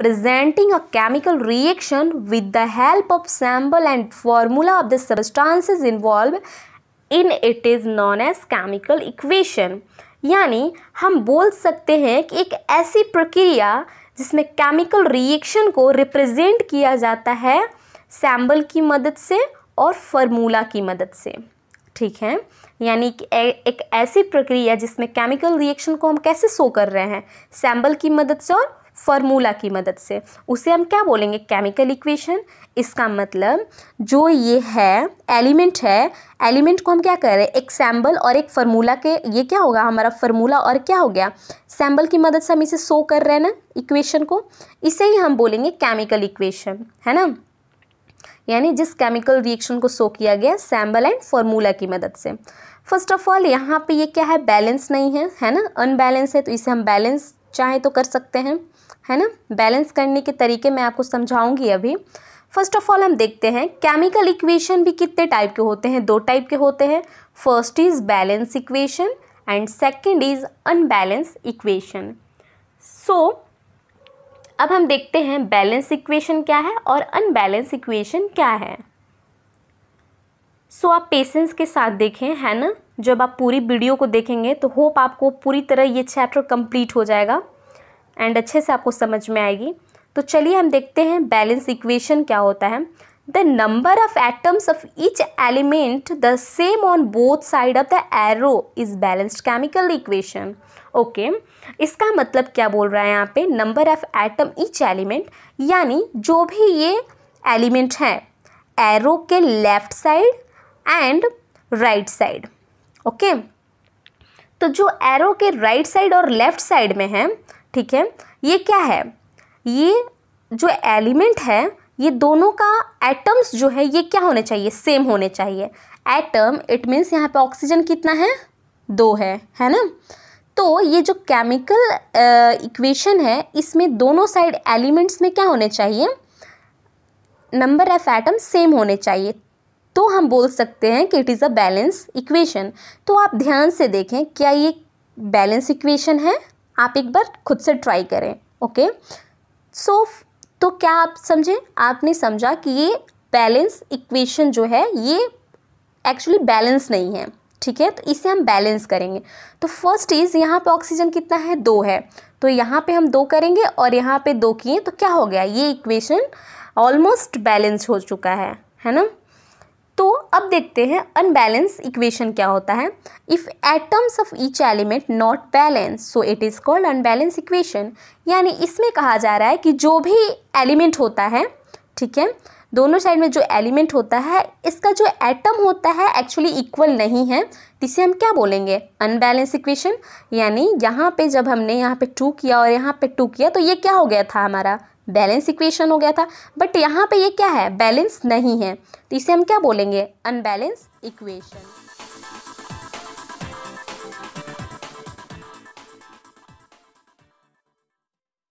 representing a chemical reaction with the help of symbol and formula of the substances involved in it is known as chemical equation यानी हम बोल सकते हैं कि एक ऐसी प्रक्रिया जिसमें केमिकल रिएक्शन को रिप्रेजेंट किया जाता है सैम्बल की मदद से और फॉर्मूला की मदद से ठीक है यानी एक ऐसी प्रक्रिया जिसमें केमिकल रिएक्शन को हम कैसे शो कर रहे हैं सैम्बल की मदद से और फॉर्मूला की मदद से उसे हम क्या बोलेंगे केमिकल इक्वेशन इसका मतलब जो ये है एलिमेंट है एलिमेंट को हम क्या कर रहे हैं एक सैम्बल और एक फार्मूला के ये क्या होगा हमारा फार्मूला और क्या हो गया सैम्बल की मदद से हम इसे शो कर रहे हैं ना इक्वेशन को इसे ही हम बोलेंगे केमिकल इक्वेशन है ना यानी जिस केमिकल रिएक्शन को शो किया गया सैम्बल एंड फार्मूला की मदद से फर्स्ट ऑफ ऑल यहाँ पे ये क्या है बैलेंस नहीं है है ना अनबैलेंस है तो इसे हम बैलेंस चाहें तो कर सकते हैं है ना बैलेंस करने के तरीके मैं आपको समझाऊंगी अभी फर्स्ट ऑफ ऑल हम देखते हैं केमिकल इक्वेशन भी कितने टाइप के होते हैं दो टाइप के होते हैं first is balance equation and second is unbalance equation so अब हम देखते हैं बैलेंस इक्वेशन क्या है और अनबैलेंस इक्वेशन क्या है सो आप पेशेंस के साथ देखें है ना जब आप पूरी वीडियो को देखेंगे तो होप आपको पूरी तरह ये चैप्टर कंप्लीट हो जाएगा एंड अच्छे से आपको समझ में आएगी तो चलिए हम देखते हैं बैलेंस इक्वेशन क्या होता है the number of atoms of each element the same on both side of the arrow is balanced chemical equation okay इसका मतलब क्या बोल रहा है यहाँ पे number of atom each element यानी जो भी ये एलिमेंट हैं एरो के left side and right side okay तो जो एरो के राइट साइड और लेफ्ट साइड में है ठीक है ये क्या है ये जो एलिमेंट है ये दोनों का एटम्स जो है ये क्या होने चाहिए सेम होने चाहिए एटम इट मीन्स यहाँ पे ऑक्सीजन कितना है दो है है ना तो ये जो केमिकल इक्वेशन है इसमें दोनों साइड एलिमेंट्स में क्या होने चाहिए नंबर ऑफ एटम सेम होने चाहिए तो हम बोल सकते हैं कि it is a balance equation तो आप ध्यान से देखें क्या ये बैलेंस इक्वेशन है आप एक बार खुद से ट्राई करें ओके सो तो क्या आप समझे आपने समझा कि ये बैलेंस इक्वेशन जो है ये एक्चुअली बैलेंस नहीं है ठीक है तो इसे हम बैलेंस करेंगे तो फर्स्ट इज़ यहाँ पे ऑक्सीजन कितना है दो है तो यहाँ पे हम दो करेंगे और यहाँ पे दो किए तो क्या हो गया ये इक्वेशन ऑलमोस्ट बैलेंस हो चुका है है ना अब देखते हैं अनबैलेंस इक्वेशन क्या होता है if atoms of each element not balance so it is called unbalance equation यानी इसमें कहा जा रहा है कि जो भी एलिमेंट होता है ठीक है दोनों साइड में जो एलिमेंट होता है इसका जो एटम होता है एक्चुअली इक्वल नहीं है इसे हम क्या बोलेंगे अनबैलेंस इक्वेशन यानी यहाँ पे जब हमने यहाँ पे टू किया और यहाँ पे टू किया तो ये क्या हो गया था हमारा बैलेंस इक्वेशन हो गया था बट यहाँ पे ये क्या है बैलेंस नहीं है तो इसे हम क्या बोलेंगे अनबैलेंस इक्वेशन